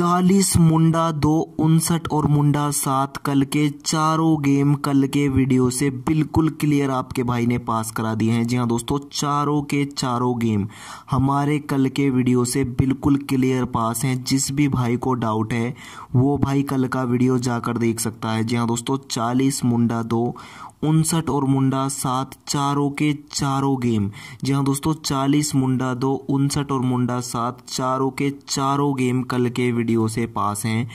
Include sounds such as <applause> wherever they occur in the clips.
चालीस मुंडा दो उनसठ और मुंडा सात कल के चारों गेम कल के वीडियो से बिल्कुल क्लियर आपके भाई ने पास करा दिए हैं जी हाँ दोस्तों चारों के चारों गेम हमारे कल के वीडियो से बिल्कुल क्लियर पास हैं जिस भी भाई को डाउट है वो भाई कल का वीडियो जाकर देख सकता है जी हाँ दोस्तों चालीस मुंडा दो उनसठ और मुंडा सात चारों के चारों गेम जी हाँ दोस्तों चालीस मुंडा दो उनसठ और मुंडा सात चारों के चारों गेम कल के वीडियो से पास हैं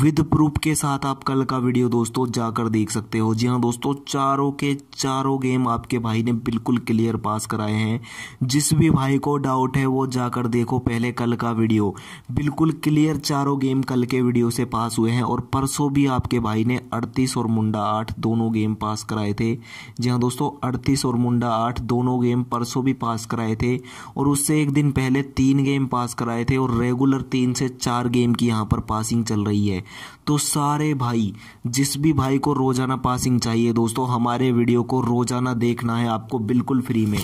विद प्रूफ के साथ आप कल का वीडियो दोस्तों जाकर देख सकते हो जी हाँ दोस्तों चारों के चारों गेम आपके भाई ने बिल्कुल क्लियर पास कराए हैं जिस भी भाई को डाउट है वो जाकर देखो पहले कल का वीडियो बिल्कुल क्लियर चारों गेम कल के वीडियो से पास हुए हैं और परसों भी आपके भाई ने अड़तीस और मुंडा आठ दोनों गेम पास कराए कराए थे जी हाँ दोस्तों अड़तीस और मुंडा आठ दोनों गेम परसों भी पास कराए थे और उससे एक दिन पहले तीन गेम पास कराए थे और रेगुलर तीन से चार गेम की यहाँ पर पासिंग चल रही है तो सारे भाई जिस भी भाई को रोज़ाना पासिंग चाहिए दोस्तों हमारे वीडियो को रोज़ाना देखना है आपको बिल्कुल फ्री में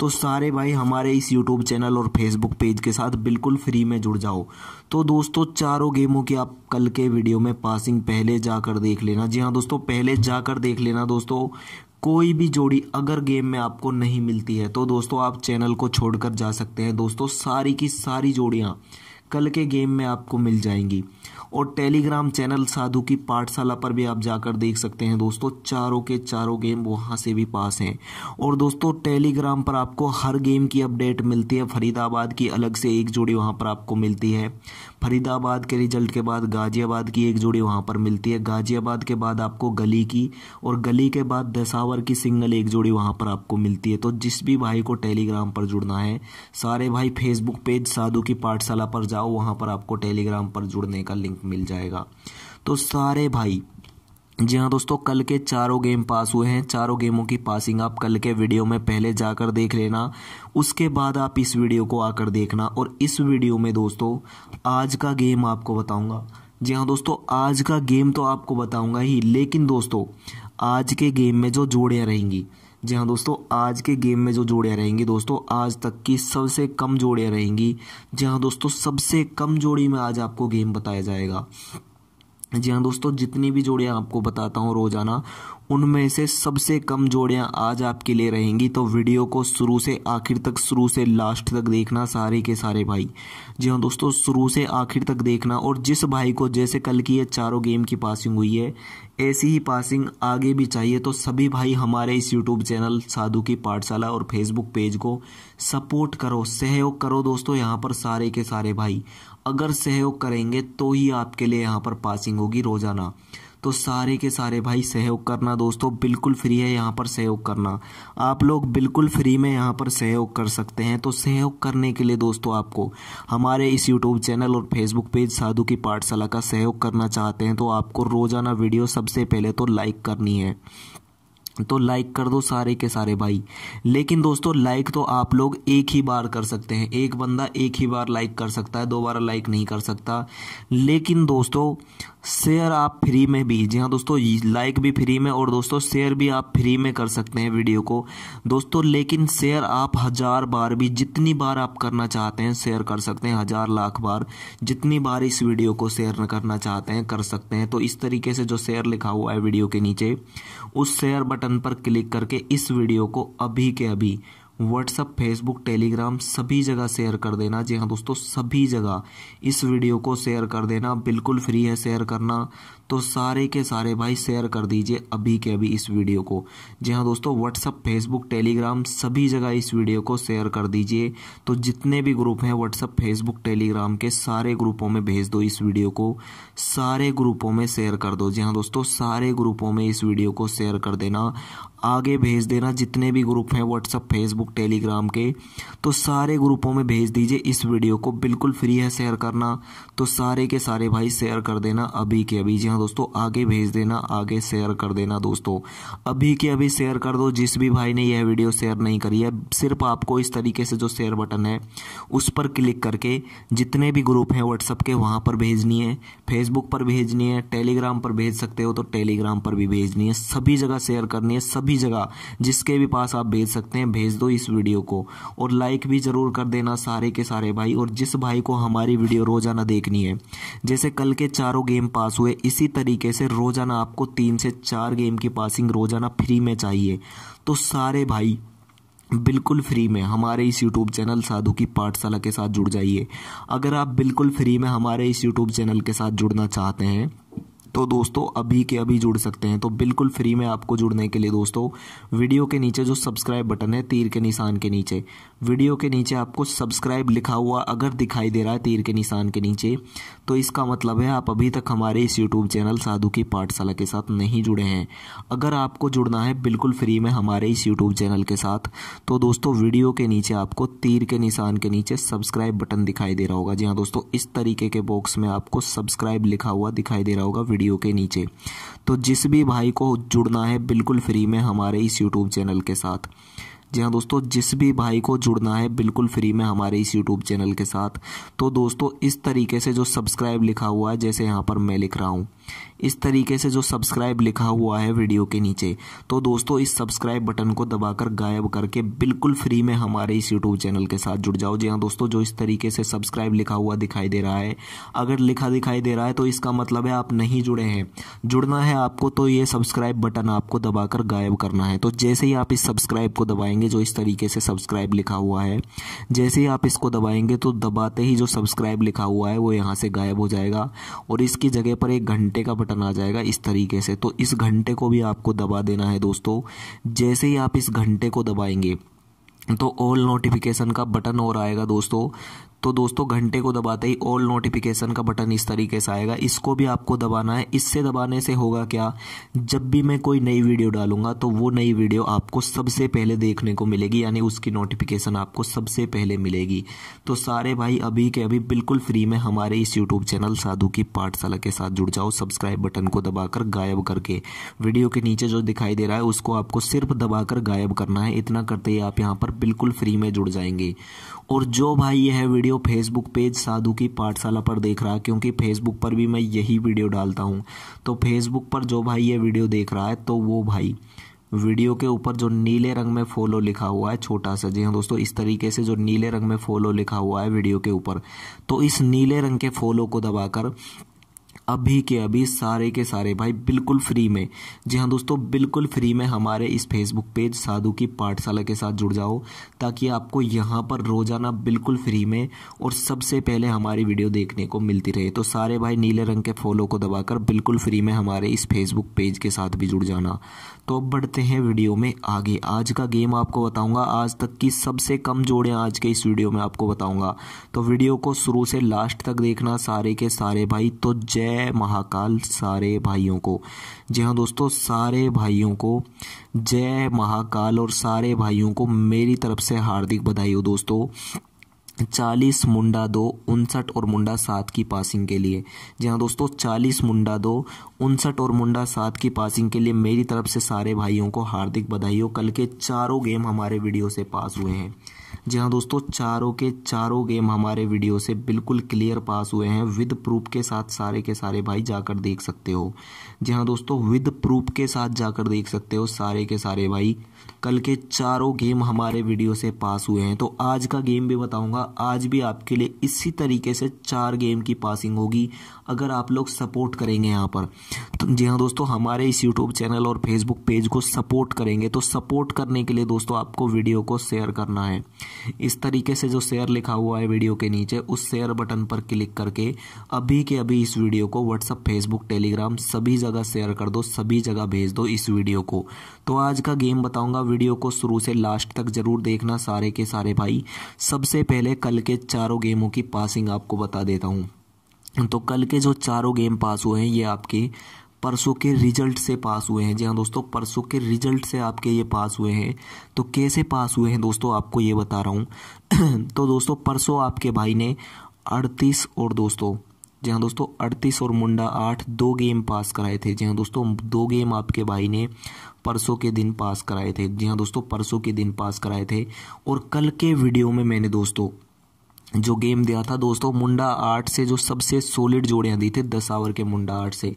तो सारे भाई हमारे इस यूट्यूब चैनल और फेसबुक पेज के साथ बिल्कुल फ्री में जुड़ जाओ तो दोस्तों चारों गेमों की आप कल के वीडियो में पासिंग पहले जाकर देख लेना जी हाँ दोस्तों पहले जाकर देख लेना दोस्तों कोई भी जोड़ी अगर गेम में आपको नहीं मिलती है तो दोस्तों आप चैनल को छोड़कर जा सकते हैं दोस्तों सारी की सारी जोड़ियाँ कल के गेम में आपको मिल जाएंगी और टेलीग्राम चैनल साधु की पाठशाला पर भी आप जाकर देख सकते हैं दोस्तों चारों के चारों गेम वहां से भी पास हैं और दोस्तों टेलीग्राम पर आपको हर गेम की अपडेट मिलती है फरीदाबाद की अलग से एक जोड़ी वहां पर आपको मिलती है फरीदाबाद के रिजल्ट के बाद गाज़ियाबाद की एक जोड़ी वहाँ पर मिलती है गाज़ियाबाद के बाद आपको गली की और गली के बाद दसावर की सिंगल एक जोड़ी वहाँ पर आपको मिलती है तो जिस भी भाई को टेलीग्राम पर जुड़ना है सारे भाई फेसबुक पेज साधु की पाठशाला पर जाओ वहाँ पर आपको टेलीग्राम पर जुड़ने का लिंक मिल जाएगा तो सारे भाई जी हाँ दोस्तों कल के चारों गेम पास हुए हैं चारों गेमों की पासिंग आप कल के वीडियो में पहले जाकर देख लेना उसके बाद आप इस वीडियो को आकर देखना और इस वीडियो में दोस्तों आज का गेम आपको बताऊंगा जी हाँ दोस्तों आज का गेम तो आपको बताऊंगा ही लेकिन दोस्तों आज के गेम में जो जोड़ियाँ रहेंगी जी हाँ दोस्तों आज के गेम में जो जोड़ियाँ रहेंगी दोस्तों आज तक की सबसे कम जोड़ियाँ रहेंगी जी हाँ दोस्तों सबसे कम जोड़ी में आज आपको गेम बताया जाएगा जी हाँ दोस्तों जितनी भी जोड़ियाँ आपको बताता हूँ रोज़ाना उनमें से सबसे कम जोड़ियाँ आज आपके लिए रहेंगी तो वीडियो को शुरू से आखिर तक शुरू से लास्ट तक देखना सारे के सारे भाई जी हाँ दोस्तों शुरू से आखिर तक देखना और जिस भाई को जैसे कल की ये चारों गेम की पासिंग हुई है ऐसी ही पासिंग आगे भी चाहिए तो सभी भाई हमारे इस यूट्यूब चैनल साधु की पाठशाला और फेसबुक पेज को सपोर्ट करो सहयोग करो दोस्तों यहाँ पर सारे के सारे भाई अगर सहयोग करेंगे तो ही आपके लिए यहाँ पर पासिंग होगी रोज़ाना तो सारे के सारे भाई सहयोग करना दोस्तों बिल्कुल फ्री है यहाँ पर सहयोग करना आप लोग बिल्कुल फ्री में यहाँ पर सहयोग कर सकते हैं तो सहयोग करने के लिए दोस्तों आपको हमारे इस यूट्यूब चैनल और फेसबुक पेज साधु की पाठशाला का सहयोग करना चाहते हैं तो आपको रोज़ाना वीडियो सबसे पहले तो लाइक करनी है तो लाइक कर दो सारे के सारे भाई लेकिन दोस्तों लाइक तो आप लोग एक ही बार कर सकते हैं एक बंदा एक ही बार लाइक कर सकता है दोबारा लाइक नहीं कर सकता लेकिन दोस्तों शेयर आप फ्री में भी जी हाँ दोस्तों लाइक भी फ्री में और दोस्तों शेयर भी आप फ्री में कर सकते हैं वीडियो को दोस्तों लेकिन शेयर आप हज़ार बार भी जितनी बार आप करना चाहते हैं शेयर कर सकते हैं हज़ार लाख बार जितनी बार इस वीडियो को शेयर करना चाहते हैं कर सकते हैं तो इस तरीके से जो शेयर लिखा हुआ है वीडियो के नीचे उस शेयर बटन बटन पर क्लिक करके इस वीडियो को अभी के अभी व्हाट्सअप फेसबुक टेलीग्राम सभी जगह शेयर कर देना जी हाँ दोस्तों सभी जगह इस वीडियो को शेयर कर देना बिल्कुल फ्री है शेयर करना तो सारे के सारे भाई शेयर कर दीजिए अभी के अभी इस वीडियो को जी हाँ दोस्तों व्हाट्सअप फेसबुक टेलीग्राम सभी जगह इस वीडियो को शेयर कर दीजिए तो जितने भी ग्रुप हैं व्हाट्सअप फेसबुक टेलीग्राम के सारे ग्रुपों में भेज दो इस वीडियो को सारे ग्रुपों में शेयर कर दो जी हाँ दोस्तों सारे ग्रुपों में इस वीडियो को शेयर कर देना आगे भेज देना जितने भी ग्रुप हैं व्हाट्सअप फेसबुक टेलीग्राम के तो सारे ग्रुपों में भेज दीजिए इस वीडियो को बिल्कुल फ्री है शेयर करना तो सारे के सारे भाई शेयर कर देना अभी के अभी जी हाँ दोस्तों आगे भेज देना आगे शेयर कर देना दोस्तों अभी के अभी शेयर कर दो जिस भी भाई ने यह वीडियो शेयर नहीं करी है सिर्फ आपको इस तरीके से जो शेयर बटन है उस पर क्लिक करके जितने भी ग्रुप हैं व्हाट्सअप के वहाँ पर भेजनी है फेसबुक पर भेजनी है टेलीग्राम पर भेज सकते हो तो टेलीग्राम पर भी भेजनी है सभी जगह शेयर करनी है सभी जगह जिसके भी पास आप भेज सकते हैं भेज दो इस वीडियो को और लाइक भी ज़रूर कर देना सारे के सारे भाई और जिस भाई को हमारी वीडियो रोज़ाना देखनी है जैसे कल के चारों गेम पास हुए इसी तरीके से रोज़ाना आपको तीन से चार गेम की पासिंग रोज़ाना फ्री में चाहिए तो सारे भाई बिल्कुल फ्री में हमारे इस यूट्यूब चैनल साधु की पाठशाला के साथ जुड़ जाइए अगर आप बिल्कुल फ्री में हमारे इस यूट्यूब चैनल के साथ जुड़ना चाहते हैं तो दोस्तों अभी के अभी जुड़ सकते हैं तो बिल्कुल फ्री में आपको जुड़ने के लिए दोस्तों वीडियो के नीचे जो सब्सक्राइब बटन है तीर के निशान के नीचे वीडियो के नीचे आपको सब्सक्राइब लिखा हुआ अगर दिखाई दे रहा है तीर के निशान के नीचे तो इसका मतलब है आप अभी तक हमारे इस यूट्यूब चैनल साधु की पाठशाला के साथ नहीं जुड़े हैं अगर आपको जुड़ना है बिल्कुल फ्री में हमारे इस यूट्यूब चैनल के साथ तो दोस्तों वीडियो के नीचे आपको तीर के निशान के नीचे सब्सक्राइब बटन दिखाई दे रहा होगा जी हाँ दोस्तों इस तरीके के बॉक्स में आपको सब्सक्राइब लिखा हुआ दिखाई दे रहा होगा वीडियो के नीचे तो जिस भी भाई को जुड़ना है बिल्कुल फ्री में हमारे इस यूट्यूब चैनल के साथ जी हाँ दोस्तों जिस भी भाई को जुड़ना है बिल्कुल फ्री में हमारे इस यूट्यूब चैनल के साथ तो दोस्तों इस तरीके से जो सब्सक्राइब लिखा हुआ है जैसे यहाँ पर मैं लिख रहा हूँ इस तरीके से जो सब्सक्राइब लिखा हुआ है वीडियो के नीचे तो दोस्तों इस सब्सक्राइब बटन को दबाकर गायब करके बिल्कुल फ्री में हमारे इस यूट्यूब चैनल के साथ जुड़ जाओ जी हाँ दोस्तों जो इस तरीके से सब्सक्राइब लिखा हुआ दिखाई दे रहा है अगर लिखा दिखाई दे रहा है तो इसका मतलब है आप नहीं जुड़े हैं जुड़ना है आपको तो ये सब्सक्राइब बटन आपको दबाकर गायब करना है तो जैसे ही आप इस सब्सक्राइब को दबाएंगे जो इस तरीके से सब्सक्राइब लिखा हुआ है जैसे ही आप इसको दबाएंगे तो दबाते ही जो सब्सक्राइब लिखा हुआ है वो यहाँ से गायब हो जाएगा और इसकी जगह पर एक घंटे का बटन बटन आ जाएगा इस तरीके से तो इस घंटे को भी आपको दबा देना है दोस्तों जैसे ही आप इस घंटे को दबाएंगे तो ऑल नोटिफिकेशन का बटन और आएगा दोस्तों तो दोस्तों घंटे को दबाते ही ऑल नोटिफिकेशन का बटन इस तरीके से आएगा इसको भी आपको दबाना है इससे दबाने से होगा क्या जब भी मैं कोई नई वीडियो डालूंगा तो वो नई वीडियो आपको सबसे पहले देखने को मिलेगी यानी उसकी नोटिफिकेशन आपको सबसे पहले मिलेगी तो सारे भाई अभी के अभी बिल्कुल फ्री में हमारे इस यूट्यूब चैनल साधु की पाठशाला के साथ जुड़ जाओ सब्सक्राइब बटन को दबाकर गायब करके वीडियो के नीचे जो दिखाई दे रहा है उसको आपको सिर्फ दबाकर गायब करना है इतना करते ही आप यहाँ पर बिल्कुल फ्री में जुड़ जाएंगे और जो भाई यह वीडियो फेसबुक पेज साधु की पाठशाला पर देख रहा है क्योंकि फेसबुक पर भी मैं यही वीडियो डालता हूँ तो फेसबुक पर जो भाई ये वीडियो देख रहा है तो वो भाई वीडियो के ऊपर जो नीले रंग में फॉलो लिखा हुआ है छोटा सा जी हाँ दोस्तों इस तरीके से जो नीले रंग में फॉलो लिखा हुआ है वीडियो के ऊपर तो इस नीले रंग के फॉलो को दबाकर अभी के अभी सारे के सारे भाई बिल्कुल फ्री में जी हाँ दोस्तों बिल्कुल फ्री में हमारे इस फेसबुक पेज साधु की पाठशाला के साथ जुड़ जाओ ताकि आपको यहाँ पर रोज़ाना बिल्कुल फ्री में और सबसे पहले हमारी वीडियो देखने को मिलती रहे तो सारे भाई नीले रंग के फॉलो को दबाकर बिल्कुल फ्री में हमारे इस फेसबुक पेज के साथ भी जुड़ जाना तो अब बढ़ते हैं वीडियो में आगे आज का गेम आपको बताऊंगा आज तक की सबसे कम जोड़े आज के इस वीडियो में आपको बताऊंगा तो वीडियो को शुरू से लास्ट तक देखना सारे के सारे भाई तो जय जय महाकाल सारे भाइयों को जी हाँ दोस्तों सारे भाइयों को जय महाकाल और सारे भाइयों को मेरी तरफ से हार्दिक बधाई हो दोस्तों चालीस मुंडा दो उनसठ और मुंडा सात की पासिंग के लिए जी हाँ दोस्तों चालीस मुंडा दो उनसठ और मुंडा सात की पासिंग के लिए मेरी तरफ से सारे भाइयों को हार्दिक बधाई हो कल के चारों गेम हमारे वीडियो से पास हुए हैं जी हाँ दोस्तों चारों के चारों गेम हमारे वीडियो से बिल्कुल क्लियर पास हुए हैं विद प्रूफ के साथ सारे के सारे भाई जाकर देख सकते हो जी हाँ दोस्तों विद प्रूफ के साथ जाकर देख सकते हो सारे के सारे भाई कल के चारों गेम हमारे वीडियो से पास हुए हैं तो आज का गेम भी बताऊंगा आज भी आपके लिए इसी तरीके से चार गेम की पासिंग होगी अगर आप लोग सपोर्ट करेंगे यहाँ पर तो जी हाँ दोस्तों हमारे इस यूट्यूब चैनल और फेसबुक पेज को सपोर्ट करेंगे तो सपोर्ट करने के लिए दोस्तों आपको वीडियो को शेयर करना है इस तरीके से जो शेयर लिखा हुआ है वीडियो के नीचे उस शेयर बटन पर क्लिक करके अभी के अभी इस वीडियो को व्हाट्सअप फेसबुक टेलीग्राम सभी जगह शेयर कर दो सभी जगह भेज दो इस वीडियो को तो आज का गेम बताऊंगा वीडियो को शुरू से लास्ट तक ज़रूर देखना सारे के सारे भाई सबसे पहले कल के चारों गेमों की पासिंग आपको बता देता हूँ तो कल के जो चारों गेम पास हुए हैं ये आपके परसों के रिजल्ट से पास हुए हैं जी हाँ दोस्तों परसों के रिजल्ट से आपके ये पास हुए हैं तो कैसे पास हुए हैं दोस्तों आपको ये बता रहा हूँ <clears throat> तो दोस्तों परसों आपके भाई ने अड़तीस और दोस्तों जी हाँ दोस्तों अड़तीस और मुंडा आठ दो गेम पास कराए थे जी हाँ दोस्तों दो गेम आपके भाई ने परसों के दिन पास कराए थे जी हाँ दोस्तों परसों के दिन पास कराए थे और कल के वीडियो में मैंने दोस्तों जो गेम दिया था दोस्तों मुंडा आर्ट से जो सबसे सॉलिड जोड़ियाँ दी थी दस आवर के मुंडा आर्ट से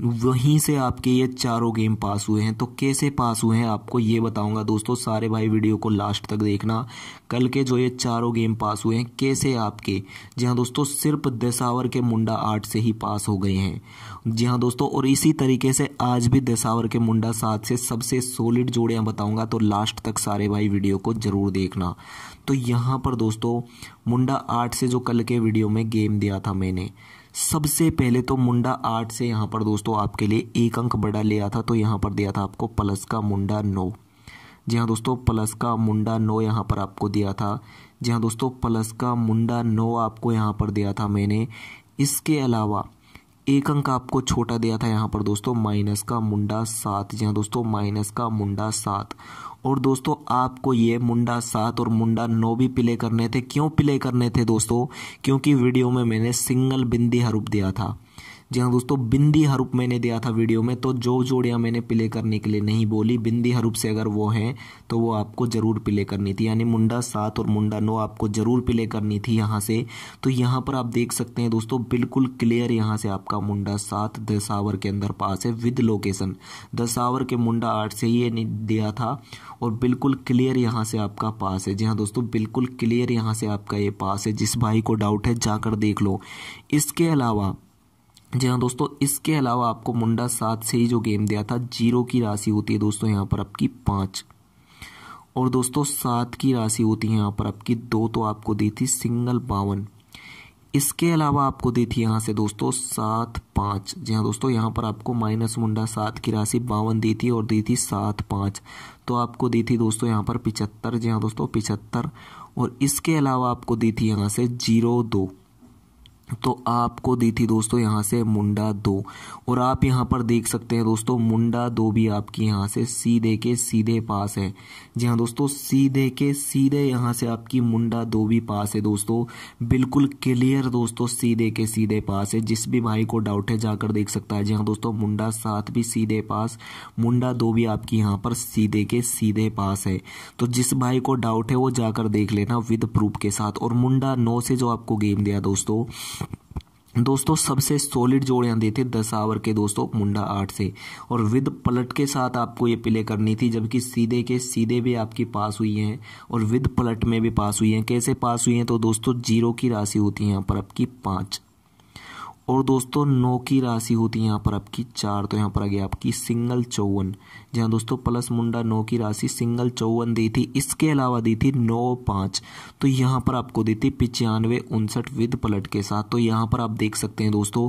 वहीं से आपके ये चारों गेम पास हुए हैं तो कैसे पास हुए हैं आपको ये बताऊंगा दोस्तों सारे भाई वीडियो को लास्ट तक देखना कल के जो ये चारों गेम पास हुए हैं कैसे आपके जी हाँ दोस्तों सिर्फ दस आवर के मुंडा आर्ट से ही पास हो गए हैं जी हाँ दोस्तों और इसी तरीके से आज भी दस आवर के मुंडा सात से सबसे सॉलिड जोड़ियाँ बताऊँगा तो लास्ट तक सारे भाई वीडियो को ज़रूर देखना तो यहाँ पर दोस्तों मुंडा आर्ट से जो कल के वीडियो में गेम दिया था मैंने सबसे पहले तो मुंडा आठ से यहाँ पर दोस्तों आपके लिए एक अंक बड़ा लिया था तो यहाँ पर दिया था आपको प्लस का मुंडा नो जी हाँ दोस्तों प्लस का मुंडा नो यहाँ पर आपको दिया था जी हाँ दोस्तों प्लस का मुंडा नो आपको यहाँ पर दिया था मैंने इसके अलावा एक अंक आपको छोटा दिया था यहाँ पर दोस्तों माइनस का मुंडा सात जी हाँ दोस्तों माइनस का मुंडा सात और दोस्तों आपको ये मुंडा सात और मुंडा नौ भी प्ले करने थे क्यों प्ले करने थे दोस्तों क्योंकि वीडियो में मैंने सिंगल बिंदी हरूप दिया था जी हाँ दोस्तों बिंदी हरूप मैंने दिया था वीडियो में तो जो जोड़ियाँ मैंने प्ले करने के लिए नहीं बोली बिंदी हरूप से अगर वो हैं तो वो आपको ज़रूर प्ले करनी थी यानी मुंडा सात और मुंडा नौ आपको ज़रूर प्ले करनी थी यहाँ से तो यहाँ पर आप देख सकते हैं दोस्तों बिल्कुल क्लियर यहाँ से आपका मुंडा सात दशावर के अंदर पास है विद लोकेशन दशावर के मुंडा आठ से ये दिया था और बिल्कुल क्लियर यहाँ से आपका पास है जी हाँ दोस्तों बिल्कुल क्लियर यहाँ से आपका ये पास है जिस भाई को डाउट है जाकर देख लो इसके अलावा जी हाँ दोस्तों इसके अलावा आपको मुंडा सात से ही जो गेम दिया था जीरो की राशि होती है दोस्तों यहाँ पर आपकी पाँच और दोस्तों सात की राशि होती है यहाँ पर आपकी दो तो आपको दी थी सिंगल बावन इसके अलावा आपको दी थी यहाँ से दोस्तों सात पाँच जी हाँ दोस्तों यहाँ पर आपको माइनस मुंडा सात की राशि बावन दी थी और दी थी सात पाँच तो आपको दी थी दोस्तों यहाँ पर पिचहत्तर जी हाँ दोस्तों पिचहत्तर और इसके अलावा आपको दी थी यहाँ से जीरो दो तो आपको दी थी दोस्तों यहाँ से मुंडा दो और आप यहाँ पर देख सकते हैं दोस्तों मुंडा दो भी आपकी यहाँ से सीधे के सीधे पास है जी हाँ दोस्तों सीधे के सीधे यहाँ से आपकी मुंडा दो भी पास है दोस्तों बिल्कुल क्लियर दोस्तों सीधे के सीधे पास है जिस भी भाई को डाउट है जाकर देख सकता है जी हाँ दोस्तों मुंडा सात भी सीधे पास मुंडा दो भी आपकी यहाँ पर सीधे के सीधे पास है तो जिस भाई को डाउट है वो जाकर देख लेना विद प्रूफ के साथ और मुंडा नौ से जो आपको गेम दिया दोस्तों दोस्तों सबसे सॉलिड जोड़ यहाँ देते दस आवर के दोस्तों मुंडा आठ से और विद पलट के साथ आपको ये प्ले करनी थी जबकि सीधे के सीधे भी आपकी पास हुई हैं और विद पलट में भी पास हुई हैं कैसे पास हुई हैं तो दोस्तों जीरो की राशि होती है यहाँ पर आपकी पाँच और दोस्तों नौ की राशि होती है यहाँ पर आपकी चार तो यहाँ पर आ गया आपकी सिंगल चौवन जहाँ दोस्तों प्लस मुंडा नौ की राशि सिंगल चौवन दी थी इसके अलावा दी थी नौ पाँच तो यहाँ पर आपको दी थी पिचानवे उनसठ विद पलट के साथ तो यहाँ पर आप देख सकते हैं दोस्तों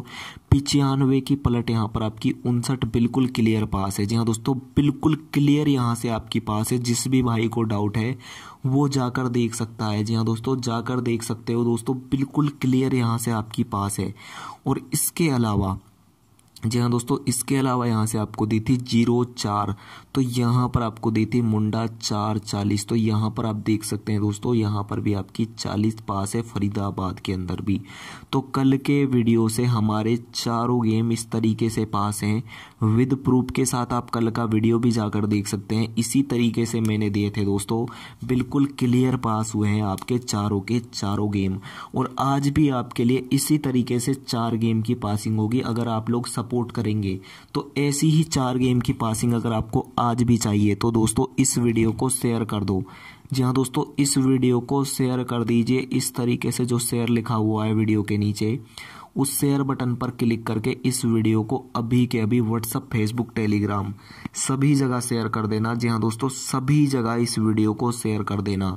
पिचानवे की पलट यहाँ पर आपकी उनसठ बिल्कुल क्लियर पास है जी हाँ दोस्तों बिल्कुल क्लियर यहाँ से आपकी पास है जिस भी भाई को डाउट है वो जाकर देख सकता है जी हाँ दोस्तों जाकर देख सकते हो दोस्तों बिल्कुल क्लियर यहाँ से आपकी पास है और इसके अलावा जी हाँ दोस्तों इसके अलावा यहाँ से आपको दी थी जीरो चार तो यहाँ पर आपको दी थी मुंडा चार चालीस तो यहाँ पर आप देख सकते हैं दोस्तों यहाँ पर भी आपकी चालीस पास है फरीदाबाद के अंदर भी तो कल के वीडियो से हमारे चारों गेम इस तरीके से पास हैं विद प्रूफ के साथ आप कल का वीडियो भी जाकर देख सकते हैं इसी तरीके से मैंने दिए थे दोस्तों बिल्कुल क्लियर पास हुए हैं आपके चारों के चारों गेम और आज भी आपके लिए इसी तरीके से चार गेम की पासिंग होगी अगर आप लोग सब सपोर्ट करेंगे तो ऐसी ही चार गेम की पासिंग अगर आपको आज भी चाहिए तो दोस्तों इस वीडियो को शेयर कर दो जी हाँ दोस्तों इस वीडियो को शेयर कर दीजिए इस तरीके से जो शेयर लिखा हुआ है वीडियो के नीचे उस शेयर बटन पर क्लिक करके इस वीडियो को अभी के अभी व्हाट्सअप फेसबुक टेलीग्राम सभी जगह शेयर कर देना जी हाँ दोस्तों सभी जगह इस वीडियो को शेयर कर देना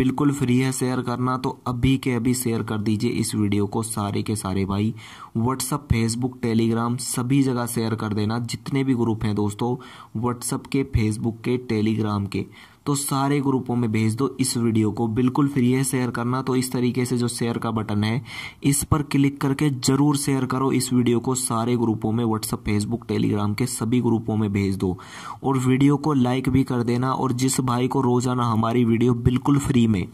बिल्कुल फ्री है शेयर करना तो अभी के अभी शेयर कर दीजिए इस वीडियो को सारे के सारे भाई व्हाट्सअप फेसबुक टेलीग्राम सभी जगह शेयर कर देना जितने भी ग्रुप हैं दोस्तों व्हाट्सअप के फेसबुक के टेलीग्राम के तो सारे ग्रुपों में भेज दो इस वीडियो को बिल्कुल फ्री है शेयर करना तो इस तरीके से जो शेयर का बटन है इस पर क्लिक करके ज़रूर शेयर करो इस वीडियो को सारे ग्रुपों में व्हाट्सअप फेसबुक टेलीग्राम के सभी ग्रुपों में भेज दो और वीडियो को लाइक भी कर देना और जिस भाई को रोज़ाना हमारी वीडियो बिल्कुल फ्री में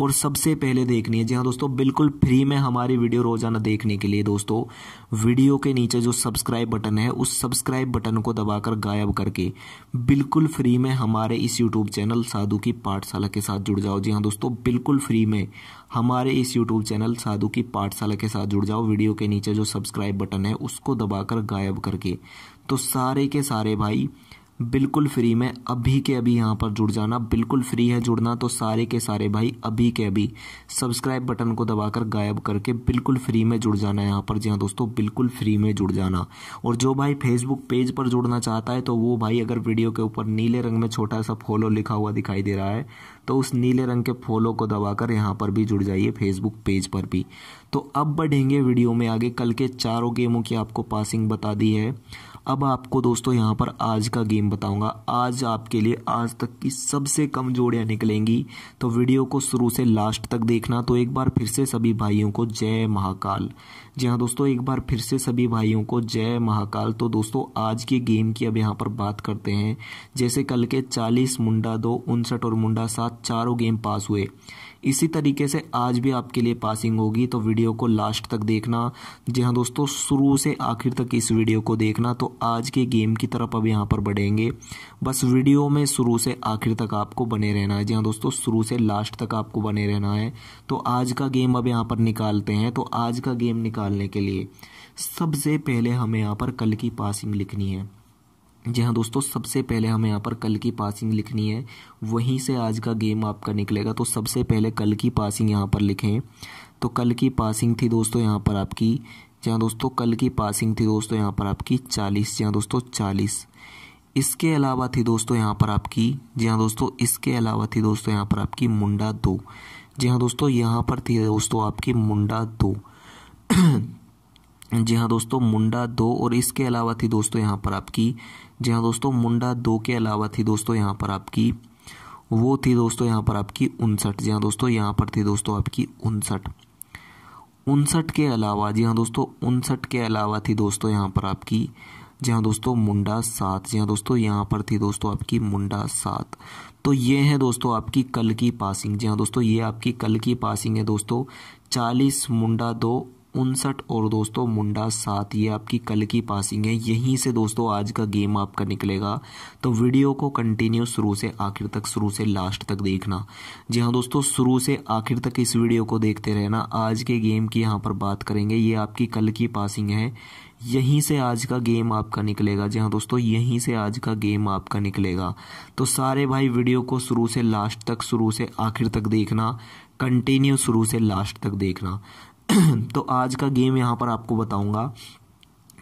और सबसे पहले देखनी है जी हाँ दोस्तों बिल्कुल फ्री में हमारी वीडियो रोज़ाना देखने के लिए दोस्तों वीडियो के नीचे जो सब्सक्राइब बटन है उस सब्सक्राइब बटन को दबाकर गायब करके बिल्कुल फ्री में हमारे इस यूट्यूब चैनल चैनल साधु की पाठशाला के साथ जुड़ जाओ जी हाँ दोस्तों बिल्कुल फ्री में हमारे इस यूट्यूब चैनल साधु की पाठशाला के साथ जुड़ जाओ वीडियो के नीचे जो सब्सक्राइब बटन है उसको दबाकर गायब करके तो सारे के सारे भाई बिल्कुल फ्री में अभी के अभी यहाँ पर जुड़ जाना बिल्कुल फ्री है जुड़ना तो सारे के सारे भाई अभी के अभी सब्सक्राइब बटन को दबाकर गायब करके बिल्कुल फ्री में जुड़ जाना है यहाँ पर जी हाँ दोस्तों बिल्कुल फ्री में जुड़ जाना और जो भाई फेसबुक पेज पर जुड़ना चाहता है तो वो भाई अगर वीडियो के ऊपर नीले रंग में छोटा सा फॉलो लिखा हुआ दिखाई दे रहा है तो उस नीले रंग के फॉलो को दबाकर यहाँ पर भी जुड़ जाइए फेसबुक पेज पर भी तो अब बढ़ेंगे वीडियो में आगे कल के चारों गेमों की आपको पासिंग बता दी है अब आपको दोस्तों यहाँ पर आज का गेम बताऊंगा आज आपके लिए आज तक की सबसे कम जोड़ियाँ निकलेंगी तो वीडियो को शुरू से लास्ट तक देखना तो एक बार फिर से सभी भाइयों को जय महाकाल जी हाँ दोस्तों एक बार फिर से सभी भाइयों को जय महाकाल तो दोस्तों आज के गेम की अब यहाँ पर बात करते हैं जैसे कल के चालीस मुंडा दो उनसठ और मुंडा सात चारों गेम पास हुए इसी तरीके से आज भी आपके लिए पासिंग होगी तो वीडियो को लास्ट तक देखना जी हाँ दोस्तों शुरू से आखिर तक इस वीडियो को देखना तो आज के गेम की तरफ अब यहाँ पर बढ़ेंगे बस वीडियो में शुरू से आखिर तक आपको बने रहना है जी हाँ दोस्तों शुरू से लास्ट तक आपको बने रहना है तो आज का गेम अब यहाँ पर निकालते हैं तो आज का गेम निकालने के लिए सबसे पहले हमें यहाँ पर कल की पासिंग लिखनी है जी हाँ दोस्तों सबसे पहले हमें यहाँ पर कल की पासिंग लिखनी है वहीं से आज का गेम आपका निकलेगा तो सबसे पहले कल की पासिंग यहाँ पर लिखें तो कल की पासिंग थी दोस्तों यहाँ पर आपकी जी हाँ दोस्तों कल की पासिंग थी दोस्तों यहाँ पर आपकी चालीस जी हाँ दोस्तों चालीस इसके अलावा थी दोस्तों यहाँ पर आपकी जी हाँ दोस्तों इसके अलावा थी दोस्तों यहाँ पर आपकी मुंडा दो जी हाँ दोस्तों यहाँ पर थी दोस्तों आपकी मुंडा दो <clears throat> जी हाँ दोस्तों मुंडा दो और इसके अलावा थी दोस्तों यहाँ पर आपकी जी हाँ दोस्तों मुंडा दो के अलावा थी दोस्तों यहाँ पर आपकी वो थी दोस्तों यहाँ पर आपकी उनसठ जी हाँ दोस्तों यहाँ पर थी दोस्तों आपकी उनसठ उनसठ के अलावा जी हाँ दोस्तों उनसठ के अलावा थी दोस्तों यहाँ पर आपकी जी हाँ दोस्तों मुंडा सात जी हाँ दोस्तों यहाँ पर थी दोस्तों आपकी मुंडा सात तो ये है दोस्तों आपकी कल की पासिंग जी हाँ दोस्तों ये आपकी कल की पासिंग है दोस्तों चालीस मुंडा दो उनसठ और दोस्तों मुंडा सात ये आपकी कल की पासिंग है यहीं से दोस्तों आज का गेम आपका निकलेगा तो वीडियो को कंटिन्यू शुरू से आखिर तक शुरू से लास्ट तक देखना जी हाँ दोस्तों शुरू से आखिर तक इस वीडियो को देखते रहना आज के गेम की यहाँ पर बात करेंगे ये आपकी कल की पासिंग है यहीं से आज का गेम आपका निकलेगा जी हाँ दोस्तों यहीं से आज का गेम आपका निकलेगा तो सारे भाई वीडियो को शुरू से लास्ट तक शुरू से आखिर तक देखना कंटिन्यू शुरू से लास्ट तक देखना <clears throat> तो आज का गेम यहाँ पर आपको बताऊंगा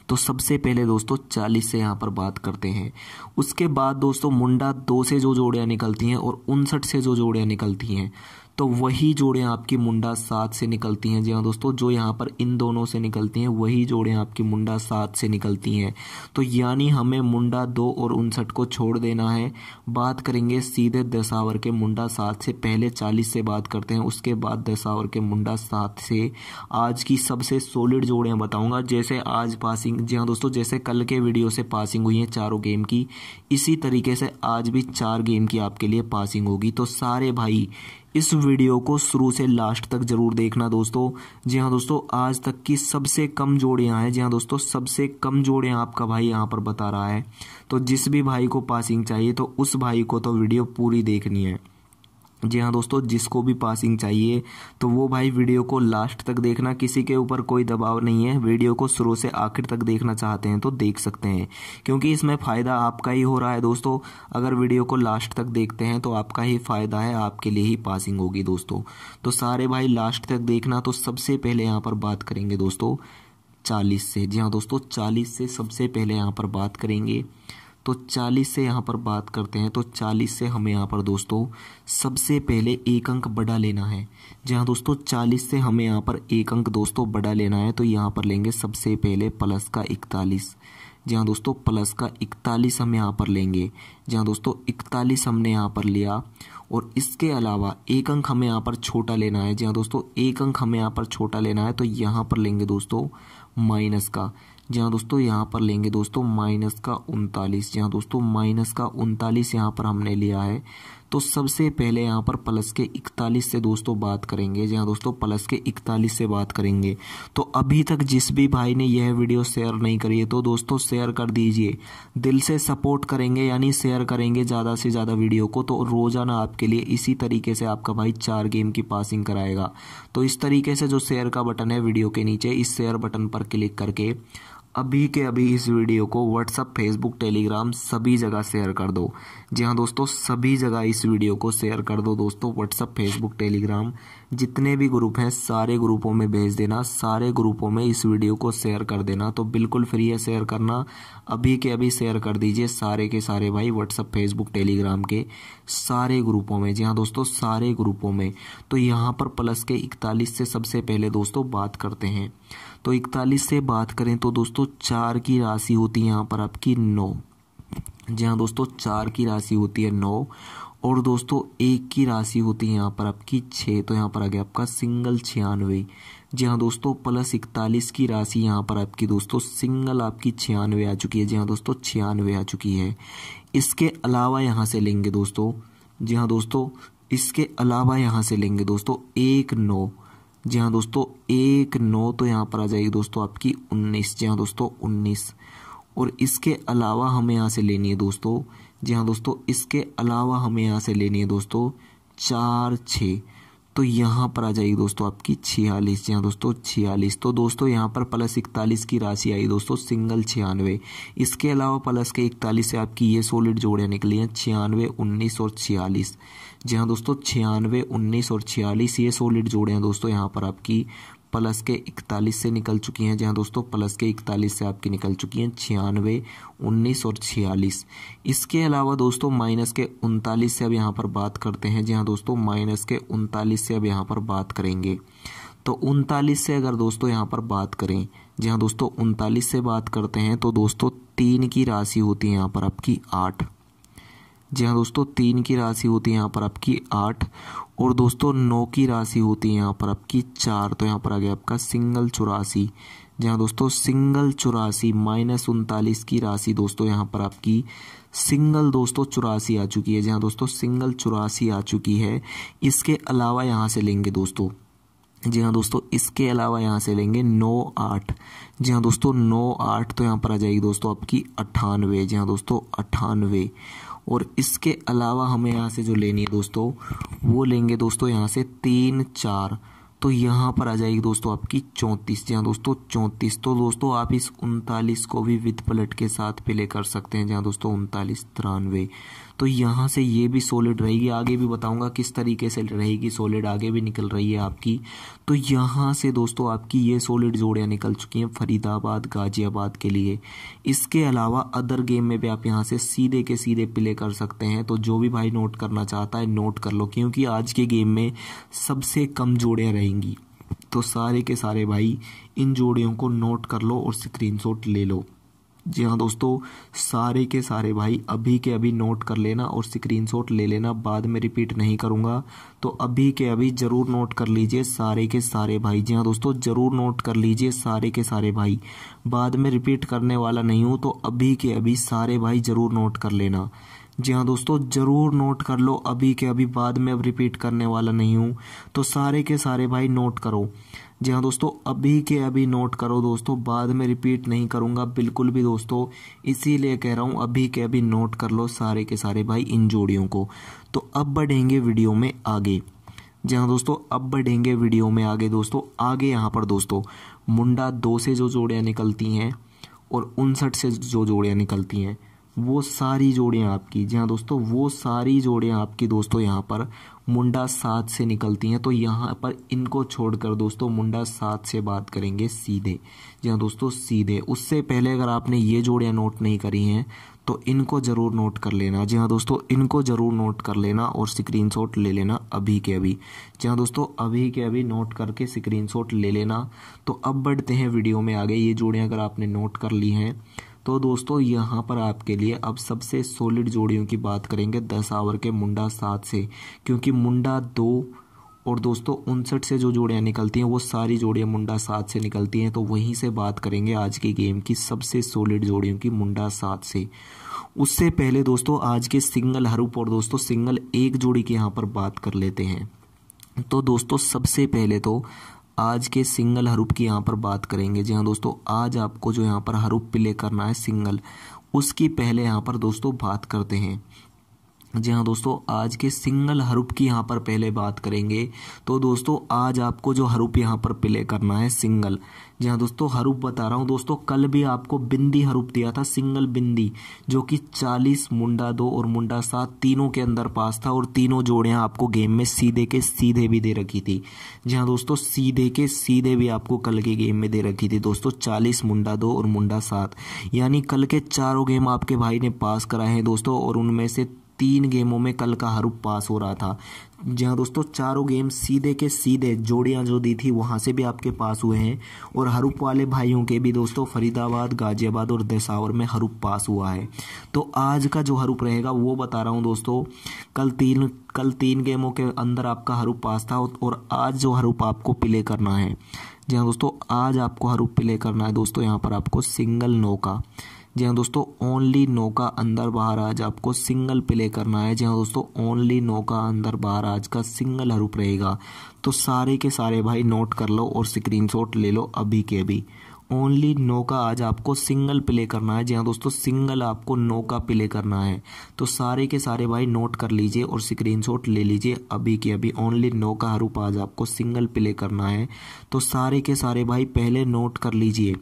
तो सबसे पहले दोस्तों चालीस से यहाँ पर बात करते हैं उसके बाद दोस्तों मुंडा दो से जो जोड़ियाँ निकलती हैं और उनसठ से जो जोड़ियाँ निकलती हैं तो वही जोड़ें आपकी मुंडा सात से निकलती हैं जी हाँ दोस्तों जो यहाँ पर इन दोनों से निकलती हैं वही जोड़ें आपकी मुंडा सात से निकलती हैं तो यानी हमें मुंडा दो और उनसठ को छोड़ देना है बात करेंगे सीधे दशावर के मुंडा सात से पहले चालीस से बात करते हैं उसके बाद दशावर के मुंडा सात से आज की सबसे सोलिड जोड़ें बताऊँगा जैसे आज पासिंग जी हाँ दोस्तों जैसे कल के वीडियो से पासिंग हुई है चारों गेम की इसी तरीके से आज भी चार गेम की आपके लिए पासिंग होगी तो सारे भाई इस वीडियो को शुरू से लास्ट तक ज़रूर देखना दोस्तों जी हाँ दोस्तों आज तक की सबसे कम जोड़ियाँ हैं जी हाँ दोस्तों सबसे कम जोड़ियाँ आपका भाई यहाँ पर बता रहा है तो जिस भी भाई को पासिंग चाहिए तो उस भाई को तो वीडियो पूरी देखनी है जी हाँ दोस्तों जिसको भी पासिंग चाहिए तो वो भाई वीडियो को लास्ट तक देखना किसी के ऊपर कोई दबाव नहीं है वीडियो को शुरू से आखिर तक देखना चाहते हैं तो देख सकते हैं क्योंकि इसमें फ़ायदा आपका ही हो रहा है दोस्तों अगर वीडियो को लास्ट तक देखते हैं तो आपका ही फ़ायदा है आपके लिए ही पासिंग होगी दोस्तों तो सारे भाई लास्ट तक देखना तो सबसे पहले यहाँ पर बात करेंगे दोस्तों चालीस से जी हाँ दोस्तों चालीस से सबसे पहले यहाँ पर बात करेंगे तो 40 से यहाँ पर बात करते हैं तो 40 से हमें यहाँ पर दोस्तों सबसे पहले एक अंक बड़ा लेना है जी हाँ दोस्तों 40 से हमें यहाँ पर एक अंक दोस्तों बड़ा लेना है तो यहाँ पर लेंगे सबसे पहले प्लस का इकतालीस जी हाँ दोस्तों प्लस का इकतालीस हम यहाँ पर लेंगे जी हाँ दोस्तों इकतालीस हमने यहाँ पर लिया और इसके अलावा एक अंक हमें यहाँ पर छोटा लेना है जी दोस्तों एक अंक हमें यहाँ पर छोटा लेना है तो यहाँ पर लेंगे दोस्तों माइनस का जी हाँ दोस्तों यहाँ पर लेंगे दोस्तों माइनस का उनतालीस जी हाँ दोस्तों माइनस का उनतालीस यहाँ पर हमने लिया है तो सबसे पहले यहाँ पर प्लस के इकतालीस से दोस्तों बात करेंगे जी हाँ दोस्तों प्लस के इकतालीस से बात करेंगे तो अभी तक जिस भी भाई ने यह वीडियो शेयर नहीं करी है तो दोस्तों शेयर कर दीजिए दिल से सपोर्ट करेंगे यानी शेयर करेंगे ज़्यादा से ज़्यादा वीडियो को तो रोज़ाना आपके लिए इसी तरीके से आपका भाई चार गेम की पासिंग कराएगा तो इस तरीके से जो शेयर का बटन है वीडियो के नीचे इस शेयर बटन पर क्लिक करके अभी के अभी इस वीडियो को व्हाट्सअप फेसबुक टेलीग्राम सभी जगह शेयर कर दो जी हाँ दोस्तों सभी जगह इस वीडियो को शेयर कर दो दोस्तों व्हाट्सअप फेसबुक टेलीग्राम जितने भी ग्रुप हैं सारे ग्रुपों में भेज देना सारे ग्रुपों में इस वीडियो को शेयर कर देना तो बिल्कुल फ्री है शेयर करना अभी के अभी शेयर कर दीजिए सारे के सारे भाई व्हाट्सअप फेसबुक टेलीग्राम के सारे ग्रुपों में जी हाँ दोस्तों सारे ग्रुपों में तो यहाँ पर प्लस के इकतालीस से सबसे पहले दोस्तों बात करते हैं तो इकतालीस से बात करें तो दोस्तों चार की राशि होती है यहाँ पर आपकी नौ जी हाँ दोस्तों चार की राशि होती है नौ और दोस्तों एक की राशि होती है यहाँ पर आपकी छः तो यहाँ पर आ गया आपका सिंगल छियानवे जी हाँ दोस्तों प्लस इकतालीस की राशि यहाँ पर आपकी दोस्तों सिंगल आपकी छियानवे आ चुकी है जी हाँ दोस्तों छियानवे आ चुकी है इसके अलावा यहाँ से लेंगे दोस्तों जी हाँ दोस्तों इसके अलावा यहाँ से लेंगे दोस्तों एक नौ जी हाँ दोस्तों एक नौ तो यहाँ पर आ जाएगी दोस्तों आपकी उन्नीस जी हाँ दोस्तों उन्नीस और इसके अलावा हमें यहाँ से लेनी है दोस्तों जी हाँ दोस्तों इसके अलावा हमें यहाँ से लेनी है दोस्तों चार छः तो यहाँ पर आ जाएगी दोस्तों आपकी छियालीस जी हाँ दोस्तों छियालीस तो दोस्तों यहाँ पर प्लस इकतालीस की राशि आई दोस्तों सिंगल छियानवे इसके अलावा प्लस के इकतालीस से आपकी ये सोलिड जोड़ियाँ निकली हैं छियानवे उन्नीस और छियालीस जी हाँ दोस्तों छियानवे उन्नीस और छियालीस ये जोड़े हैं दोस्तों यहाँ पर आपकी प्लस के इकतालीस से निकल चुकी हैं जी हाँ दोस्तों प्लस के इकतालीस से आपकी निकल चुकी हैं छियानवे उन्नीस और छियालीस इसके अलावा दोस्तों माइनस के उनतालीस से अब यहाँ पर बात करते हैं जी हाँ दोस्तों माइनस के उनतालीस से अब यहाँ पर बात करेंगे तो उनतालीस से अगर दोस्तों यहाँ पर बात करें जी हाँ दोस्तों उनतालीस से बात करते हैं तो दोस्तों तीन की राशि होती है यहाँ पर आपकी आठ जी हाँ दोस्तों तीन की राशि होती है यहाँ पर आपकी आठ और दोस्तों नौ की राशि होती है यहाँ पर आपकी चार तो यहाँ पर आ गया आपका सिंगल चौरासी जी हाँ दोस्तों सिंगल चौरासी माइनस उनतालीस की राशि दोस्तों यहाँ पर आपकी सिंगल दोस्तों चौरासी आ चुकी है जी हाँ दोस्तों सिंगल चौरासी आ चुकी है इसके अलावा यहाँ से लेंगे दोस्तों जी हाँ दोस्तों इसके अलावा यहाँ से लेंगे नौ आठ जी हाँ दोस्तों नौ आठ तो यहाँ पर आ जाएगी दोस्तों आपकी अट्ठानवे जी हाँ दोस्तों अट्ठानवे और इसके अलावा हमें यहाँ से जो लेनी है दोस्तों वो लेंगे दोस्तों यहाँ से तीन चार तो यहाँ पर आ जाएगी दोस्तों आपकी चौंतीस जहाँ दोस्तों चौंतीस तो दोस्तों आप इस उनतालीस को भी विद पलट के साथ पे ले कर सकते हैं जहाँ दोस्तों उनतालीस तिरानवे तो यहाँ से ये भी सॉलिड रहेगी आगे भी बताऊँगा किस तरीके से रहेगी सॉलिड आगे भी निकल रही है आपकी तो यहाँ से दोस्तों आपकी ये सॉलिड जोड़ियाँ निकल चुकी हैं फरीदाबाद गाजियाबाद के लिए इसके अलावा अदर गेम में भी आप यहाँ से सीधे के सीधे प्ले कर सकते हैं तो जो भी भाई नोट करना चाहता है नोट कर लो क्योंकि आज के गेम में सबसे कम जोड़ियाँ रहेंगी तो सारे के सारे भाई इन जोड़ियों को नोट कर लो और स्क्रीनशॉट ले लो जी हाँ दोस्तों सारे के सारे भाई अभी के अभी नोट कर लेना और स्क्रीनशॉट ले लेना बाद में रिपीट नहीं करूँगा तो अभी के अभी ज़रूर नोट कर लीजिए सारे के सारे भाई जी हाँ दोस्तों ज़रूर नोट कर लीजिए सारे के सारे भाई बाद में रिपीट करने वाला नहीं हूँ तो अभी के अभी सारे भाई ज़रूर नोट कर लेना जी हाँ दोस्तों ज़रूर नोट कर लो अभी के अभी बाद में अब रिपीट करने वाला नहीं हूँ तो सारे के सारे भाई नोट करो जी हाँ दोस्तों अभी के अभी नोट करो दोस्तों बाद में रिपीट नहीं करूँगा बिल्कुल भी दोस्तों इसीलिए कह रहा हूँ अभी के अभी नोट कर लो सारे के सारे भाई इन जोड़ियों को तो अब बढ़ेंगे वीडियो में आगे जी हाँ दोस्तों अब बढ़ेंगे वीडियो में आगे दोस्तों आगे यहाँ पर दोस्तों मुंडा दो से जो जोड़ियाँ निकलती हैं और उनसठ से जो जोड़ियाँ निकलती हैं वो सारी जोड़ियाँ आपकी जी हाँ दोस्तों वो सारी जोड़ियाँ आपकी दोस्तों यहाँ पर मुंडा सात से निकलती हैं तो यहाँ पर इनको छोड़कर दोस्तों मुंडा सात से बात करेंगे सीधे जी हाँ दोस्तों सीधे उससे पहले अगर आपने ये जोड़ियाँ नोट नहीं करी हैं तो इनको ज़रूर नोट कर लेना जी हाँ दोस्तों इनको ज़रूर नोट कर लेना और स्क्रीन ले लेना अभी के अभी जी हाँ दोस्तों अभी के अभी नोट करके स्क्रीन ले लेना तो अब बढ़ते हैं वीडियो में आगे ये जोड़ियाँ अगर आपने नोट कर ली हैं तो दोस्तों यहाँ पर आपके लिए अब सबसे सॉलिड जोड़ियों की बात करेंगे दस आवर के मुंडा सात से क्योंकि मुंडा दो और दोस्तों उनसठ से जो जोड़ियाँ निकलती हैं वो सारी जोड़ियाँ मुंडा सात से निकलती हैं तो वहीं से बात करेंगे आज की गेम की सबसे सॉलिड जोड़ियों की मुंडा सात से उससे पहले दोस्तों आज के सिंगल हरूप और दोस्तों सिंगल एक जोड़ी की यहाँ पर बात कर लेते हैं तो दोस्तों सबसे पहले तो आज के सिंगल हरूप की यहाँ पर बात करेंगे जी हाँ दोस्तों आज आपको जो यहाँ पर हरूप प्ले करना है सिंगल उसकी पहले यहाँ पर दोस्तों बात करते हैं जी हाँ दोस्तों आज के सिंगल हरूप की यहाँ पर पहले बात करेंगे तो दोस्तों आज आपको जो हरूप यहाँ पर प्ले करना है सिंगल जी हाँ दोस्तों हरूप बता रहा हूँ दोस्तों कल भी आपको बिंदी हरूप दिया था सिंगल बिंदी जो कि चालीस मुंडा दो और मुंडा सात तीनों के अंदर पास था और तीनों जोड़ियाँ आपको गेम में सीधे के सीधे भी दे रखी थी जी हाँ दोस्तों सीधे के सीधे भी आपको कल के गेम में दे रखी थी दोस्तों चालीस मुंडा दो और मुंडा सात यानी कल के चारों गेम आपके भाई ने पास कराए हैं दोस्तों और उनमें से तीन गेमों में कल का हरूप पास हो रहा था जी हाँ दोस्तों चारों गेम सीधे के सीधे जोड़ियाँ जो दी थी वहाँ से भी आपके पास हुए हैं और हरूप वाले भाइयों के भी दोस्तों फरीदाबाद गाजियाबाद और दसावर में हरूप पास हुआ है तो आज का जो हरूप रहेगा वो बता रहा हूँ दोस्तों कल तीन कल तीन गेमों के अंदर आपका हरूप पास था और आज जो हरूप आपको प्ले करना है जी हाँ दोस्तों आज आपको हरूप प्ले करना है दोस्तों यहाँ पर आपको सिंगल नो का जी हाँ दोस्तों ओनली नो का अंदर बाहर आज आपको सिंगल प्ले करना है जी हाँ दोस्तों ओनली नो का अंदर बाहर आज का सिंगल हरूप रहेगा तो सारे के सारे भाई नोट कर लो और स्क्रीनशॉट ले लो अभी के अभी ओनली नो का आज आपको सिंगल प्ले करना है जी हाँ दोस्तों सिंगल आपको नो का प्ले करना है तो सारे के सारे भाई नोट कर लीजिए और स्क्रीनशॉट ले लीजिए अभी के अभी ओनली नो का हरूप आज आपको सिंगल प्ले करना है तो सारे के सारे भाई पहले नोट कर लीजिए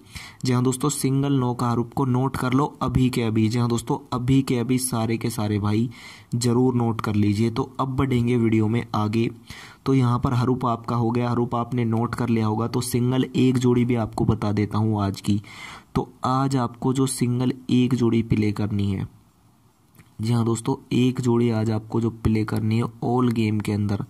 जी हाँ दोस्तों सिंगल नो का हरूप को नोट कर लो अभी के अभी जी हाँ दोस्तों अभी के अभी सारे के सारे भाई ज़रूर नोट कर लीजिए तो अब बढ़ेंगे वीडियो में आगे तो यहाँ पर हरूप आपका हो गया हरूप आपने नोट कर लिया होगा तो सिंगल एक जोड़ी भी आपको बता देता हूँ आज की तो आज आपको जो सिंगल एक जोड़ी प्ले करनी है जी हाँ दोस्तों एक जोड़ी आज आपको जो प्ले करनी है ऑल गेम के अंदर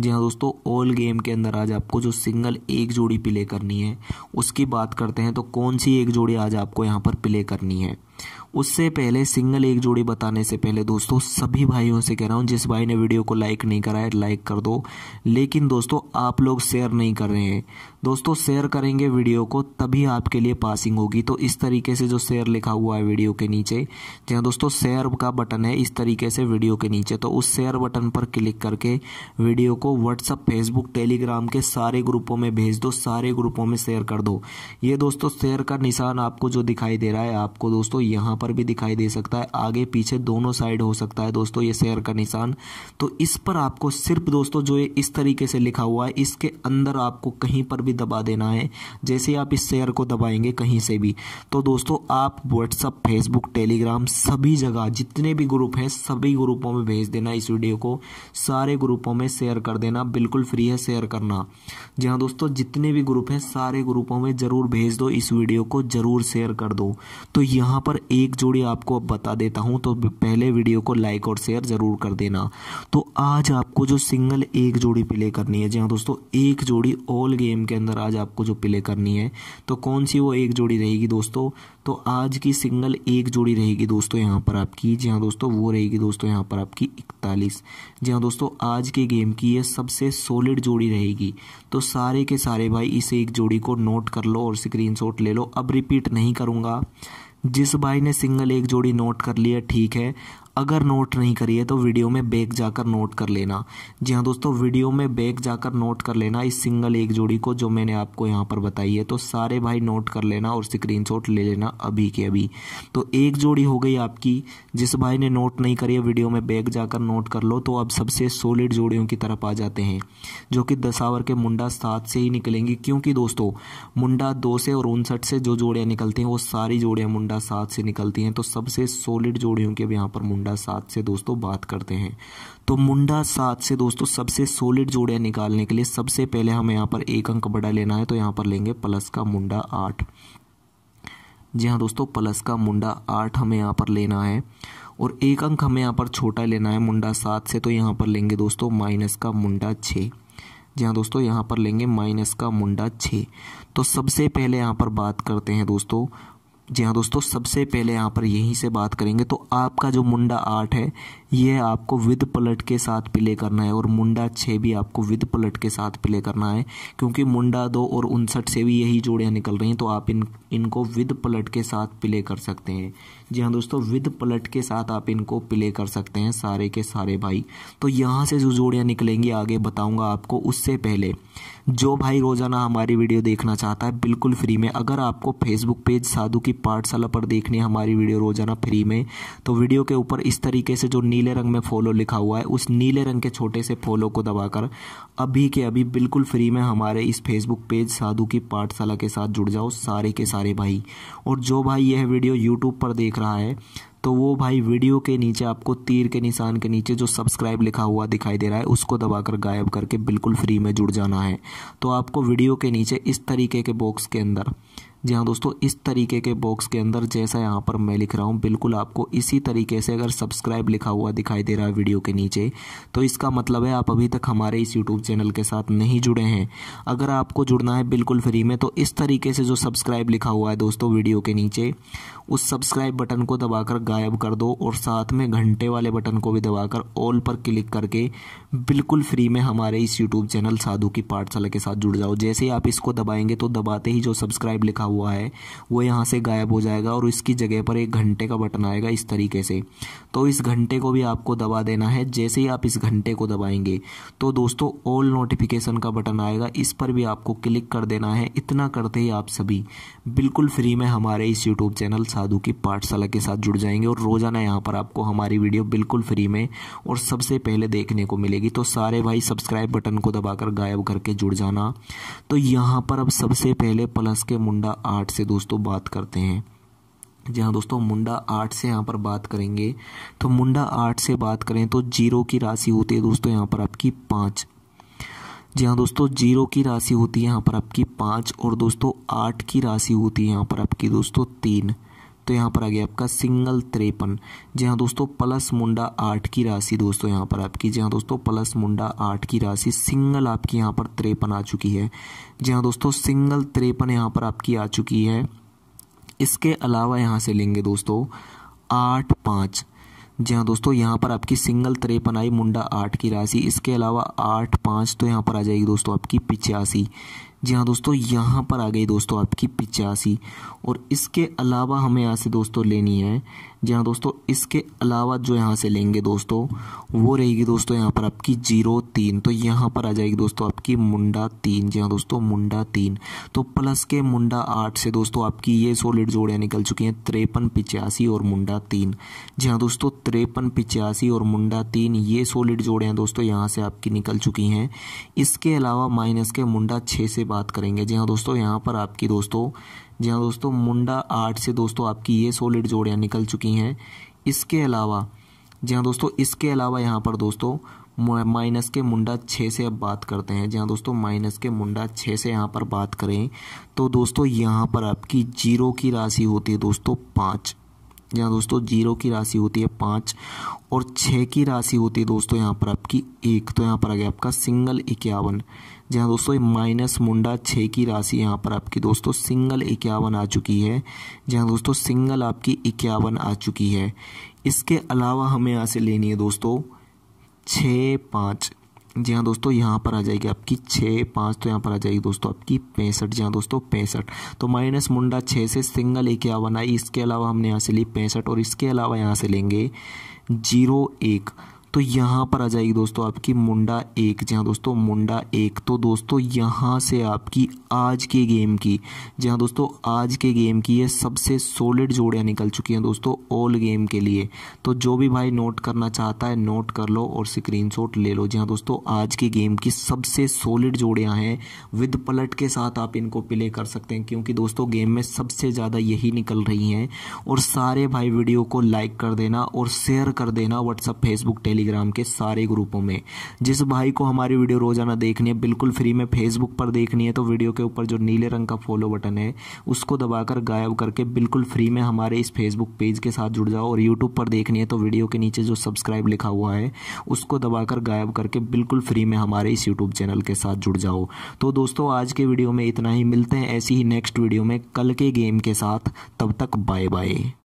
जी हाँ दोस्तों ऑल गेम के अंदर आज आपको जो सिंगल एक जोड़ी प्ले करनी है उसकी बात करते हैं तो कौन सी एक जोड़ी आज आपको यहाँ पर प्ले करनी है उससे पहले सिंगल एक जोड़ी बताने से पहले दोस्तों सभी भाइयों से कह रहा हूँ जिस भाई ने वीडियो को लाइक नहीं करा है लाइक कर दो लेकिन दोस्तों आप लोग शेयर नहीं कर रहे हैं दोस्तों शेयर करेंगे वीडियो को तभी आपके लिए पासिंग होगी तो इस तरीके से जो शेयर लिखा हुआ है वीडियो के नीचे जी दोस्तों शेयर का बटन है इस तरीके से वीडियो के नीचे तो उस शेयर बटन पर क्लिक करके वीडियो को व्हाट्सअप फेसबुक टेलीग्राम के सारे ग्रुपों में भेज दो सारे ग्रुपों में शेयर कर दो ये दोस्तों शेयर का निशान आपको जो दिखाई दे रहा है आपको दोस्तों यहाँ पर भी दिखाई दे सकता है आगे पीछे दोनों साइड हो सकता है दोस्तों ये शेयर का निशान तो इस पर आपको सिर्फ दोस्तों जो ये इस तरीके से लिखा हुआ है इसके अंदर आपको कहीं पर भी दबा देना है जैसे आप इस शेयर को दबाएंगे कहीं से भी तो दोस्तों आप व्हाट्सअप फेसबुक टेलीग्राम सभी जगह जितने भी ग्रुप हैं सभी ग्रुपों में भेज देना इस वीडियो को सारे ग्रुपों में शेयर कर देना बिल्कुल फ्री है शेयर करना जी हाँ दोस्तों जितने भी ग्रुप हैं सारे ग्रुपों में ज़रूर भेज दो इस वीडियो को ज़रूर शेयर कर दो तो यहाँ पर एक एक जोड़ी आपको अब बता देता हूँ तो पहले वीडियो को लाइक और शेयर ज़रूर कर देना तो आज आपको जो सिंगल एक जोड़ी प्ले करनी है जी हाँ दोस्तों एक जोड़ी ऑल गेम के अंदर आज आपको जो प्ले करनी है तो कौन सी वो एक जोड़ी रहेगी दोस्तों तो आज की सिंगल एक जोड़ी रहेगी दोस्तों यहाँ पर आपकी जी हाँ दोस्तों वो रहेगी दोस्तों यहाँ पर आपकी इकतालीस जी हाँ दोस्तों आज के गेम की ये सबसे सॉलिड जोड़ी रहेगी तो सारे के सारे भाई इस एक जोड़ी को नोट कर लो और स्क्रीनशॉट ले लो अब रिपीट नहीं करूँगा जिस भाई ने सिंगल एक जोड़ी नोट कर लिया ठीक है अगर नोट नहीं करिए तो वीडियो में बैक जाकर नोट कर लेना जी हाँ दोस्तों वीडियो में बैक जाकर नोट कर लेना इस सिंगल एक जोड़ी को जो मैंने आपको यहाँ पर बताई है तो सारे भाई नोट कर लेना और स्क्रीन ले लेना अभी के अभी तो एक जोड़ी हो गई आपकी जिस भाई ने नोट नहीं करी है वीडियो में बैक जाकर नोट कर लो तो अब सबसे सोलिड जोड़ियों की तरफ आ जाते हैं जो कि दशावर के मुंडा सात से ही निकलेंगी क्योंकि दोस्तों मुंडा दो से और उनसठ से जो जोड़ियाँ निकलती हैं वो सारी जोड़ियाँ मुंडा सात से निकलती हैं तो सबसे सोलिड जोड़ियों के अब यहाँ पर मुंडा मुंडा सात से दोस्तों बात करते हैं तो मुंडा सात से दोस्तों सबसे सोलिड जोड़ियाँ निकालने के लिए सबसे पहले हमें यहाँ पर एक अंक बड़ा लेना है तो यहाँ पर लेंगे प्लस का मुंडा आठ जी हाँ दोस्तों प्लस का मुंडा आठ हमें यहाँ पर लेना है और एक अंक हमें यहाँ पर छोटा लेना है मुंडा सात से तो यहाँ पर लेंगे दोस्तों माइनस का मुंडा छः जी हाँ दोस्तों यहाँ पर लेंगे माइनस का मुंडा छः तो सबसे पहले यहाँ पर बात करते हैं दोस्तों जी हाँ दोस्तों सबसे पहले यहाँ पर यहीं से बात करेंगे तो आपका जो मुंडा आर्ट है ये आपको विद पलट के साथ प्ले करना है और मुंडा छः भी आपको विद पलट के साथ प्ले करना है क्योंकि मुंडा दो और उनसठ से भी यही जोड़ियाँ निकल रही हैं तो आप इन इनको विद पलट के साथ प्ले कर सकते हैं जी हाँ दोस्तों विद पलट के साथ आप इनको प्ले कर सकते हैं सारे के सारे भाई तो यहाँ से जो जोड़ियाँ निकलेंगी आगे बताऊँगा आपको उससे पहले जो भाई रोज़ाना हमारी वीडियो देखना चाहता है बिल्कुल फ्री में अगर आपको फेसबुक पेज साधु की पाठशाला पर देखनी है हमारी वीडियो रोज़ाना फ्री में तो वीडियो के ऊपर इस तरीके से जो नील नीले रंग में फॉलो लिखा हुआ है उस नीले रंग के छोटे से फॉलो को दबाकर अभी के अभी बिल्कुल फ्री में हमारे इस फेसबुक पेज साधु की पाठशाला के साथ जुड़ जाओ सारे के सारे भाई और जो भाई यह वीडियो यूट्यूब पर देख रहा है तो वो भाई वीडियो के नीचे आपको तीर के निशान के नीचे जो सब्सक्राइब लिखा हुआ दिखाई दे रहा है उसको दबाकर गायब करके बिल्कुल फ्री में जुड़ जाना है तो आपको वीडियो के नीचे इस तरीके के बॉक्स के अंदर जी हाँ दोस्तों इस तरीके के बॉक्स के अंदर जैसा यहाँ पर मैं लिख रहा हूँ बिल्कुल आपको इसी तरीके से अगर सब्सक्राइब लिखा हुआ दिखाई दे रहा है वीडियो के नीचे तो इसका मतलब है आप अभी तक हमारे इस यूट्यूब चैनल के साथ नहीं जुड़े हैं अगर आपको जुड़ना है बिल्कुल फ्री में तो इस तरीके से जो सब्सक्राइब लिखा हुआ है दोस्तों वीडियो के नीचे उस सब्सक्राइब बटन को दबाकर गायब कर दो और साथ में घंटे वाले बटन को भी दबाकर ऑल पर क्लिक करके बिल्कुल फ्री में हमारे इस यूट्यूब चैनल साधु की पाठशाला के साथ जुड़ जाओ जैसे ही आप इसको दबाएंगे तो दबाते ही जो सब्सक्राइब लिखा हुआ है वो यहाँ से गायब हो जाएगा और इसकी जगह पर एक घंटे का बटन आएगा इस तरीके से तो इस घंटे को भी आपको दबा देना है जैसे ही आप इस घंटे को दबाएंगे तो दोस्तों ऑल नोटिफिकेशन का बटन आएगा इस पर भी आपको क्लिक कर देना है इतना करते ही आप सभी बिल्कुल फ्री में हमारे इस यूट्यूब चैनल साधु की पाठशाला के साथ जुड़ जाएंगे और रोज़ाना यहाँ पर आपको हमारी वीडियो बिल्कुल फ्री में और सबसे पहले देखने को मिलेगी तो सारे भाई सब्सक्राइब बटन को दबाकर गायब करके जुड़ जाना तो यहाँ पर अब सबसे पहले प्लस के मुंडा आर्ट से दोस्तों बात करते हैं हाँ दोस्तों मुंडा आठ से यहाँ पर बात करेंगे तो मुंडा आठ से बात करें तो जीरो की राशि होती है दोस्तों यहाँ पर आपकी पाँच जी हाँ दोस्तों जीरो की राशि होती है यहाँ पर आपकी पाँच और दोस्तों आठ की राशि होती है यहाँ पर आपकी दोस्तों तीन तो यहाँ पर आ गया आपका सिंगल त्रेपन जी हाँ दोस्तों प्लस मुंडा आठ की राशि दोस्तों यहाँ पर आपकी जी हाँ दोस्तों प्लस मुंडा आठ की राशि सिंगल आपकी यहाँ पर त्रेपन आ चुकी है जी हाँ दोस्तों सिंगल त्रेपन यहाँ पर आपकी आ चुकी है इसके अलावा यहाँ से लेंगे दोस्तों आठ पाँच जी हाँ दोस्तों यहाँ पर आपकी सिंगल त्रेपन आई मुंडा आठ की राशि इसके अलावा आठ पाँच तो यहाँ पर आ जाएगी दोस्तों आपकी पिचासी जी हाँ दोस्तों यहाँ पर आ गई दोस्तों आपकी पिचासी और इसके अलावा हमें यहाँ से दोस्तों लेनी है जी हाँ दोस्तों इसके अलावा जो यहाँ से लेंगे दोस्तों वो रहेगी दोस्तों यहाँ पर आपकी जीरो तीन तो यहाँ पर आ जाएगी दोस्तों आपकी मुंडा तीन जी हाँ दोस्तों मुंडा तीन तो प्लस के मुंडा आठ से दोस्तों आपकी ये सोलिड जोड़ियाँ निकल चुकी हैं त्रेपन पिचासी और मुंडा तीन जी हाँ दोस्तों त्रेपन पिचासी और मुंडा तीन ये सोलिड जोड़ियाँ दोस्तों यहाँ से आपकी निकल चुकी हैं इसके अलावा माइनस के मुंडा छः से बात करेंगे जी हाँ दोस्तों यहाँ पर आपकी दोस्तों जी हाँ दोस्तों मुंडा आठ से दोस्तों आपकी ये सॉलिड जोड़ियाँ निकल चुकी हैं इसके अलावा जी हाँ दोस्तों इसके अलावा यहाँ पर दोस्तों माइनस के मुंडा छः से अब बात करते हैं जहाँ दोस्तों माइनस के मुंडा छः से यहाँ पर बात करें तो दोस्तों यहाँ पर आपकी जीरो की राशि होती है दोस्तों पाँच जहाँ दोस्तों जीरो की राशि होती है पाँच और छः की राशि होती है दोस्तों यहाँ पर आपकी एक तो यहाँ पर आ गया आपका सिंगल इक्यावन जहाँ दोस्तों माइनस मुंडा छः की राशि यहाँ पर आपकी दोस्तों सिंगल इक्यावन आ चुकी है जहाँ दोस्तों सिंगल आपकी इक्यावन आ चुकी है इसके अलावा हमें यहाँ से लेनी है दोस्तों छः पाँच जी हाँ दोस्तों यहाँ पर आ जाएगी आपकी छः पाँच तो यहाँ पर आ जाएगी दोस्तों आपकी पैंसठ जी हाँ दोस्तों पैंसठ तो माइनस मुंडा छः से सिंगल इक्यावन आई इसके अलावा हमने यहाँ से ली पैंसठ और इसके अलावा यहाँ से लेंगे जीरो एक तो यहाँ पर आ जाएगी दोस्तों आपकी मुंडा एक जी हाँ दोस्तों मुंडा एक तो दोस्तों यहाँ से आपकी आज के गेम की जी हाँ दोस्तों आज के गेम की ये सबसे सॉलिड जोड़ियाँ निकल चुकी हैं दोस्तों ऑल गेम के लिए तो जो भी भाई नोट करना चाहता है नोट कर लो और स्क्रीन ले लो जी हाँ दोस्तों आज के गेम की सबसे सॉलिड जोड़ियाँ हैं विद पलट के साथ आप इनको प्ले कर सकते हैं क्योंकि दोस्तों गेम में सबसे ज़्यादा यही निकल रही हैं और सारे भाई वीडियो को लाइक कर देना और शेयर कर देना व्हाट्सअप फेसबुक टेली टेलीग्राम के सारे ग्रुपों में जिस भाई को हमारी वीडियो रोजाना देखनी है बिल्कुल फ्री में फेसबुक पर देखनी है तो वीडियो के ऊपर जो नीले रंग का फॉलो बटन है उसको दबाकर गायब करके बिल्कुल फ्री में हमारे इस फेसबुक पेज के साथ जुड़ जाओ और यूट्यूब पर देखनी है तो वीडियो के नीचे जो सब्सक्राइब लिखा हुआ है उसको दबाकर गायब करके बिल्कुल फ्री में हमारे इस यूट्यूब चैनल के साथ जुड़ जाओ तो दोस्तों आज के वीडियो में इतना ही मिलते हैं ऐसी ही नेक्स्ट वीडियो में कल के गेम के साथ तब तक बाय बाय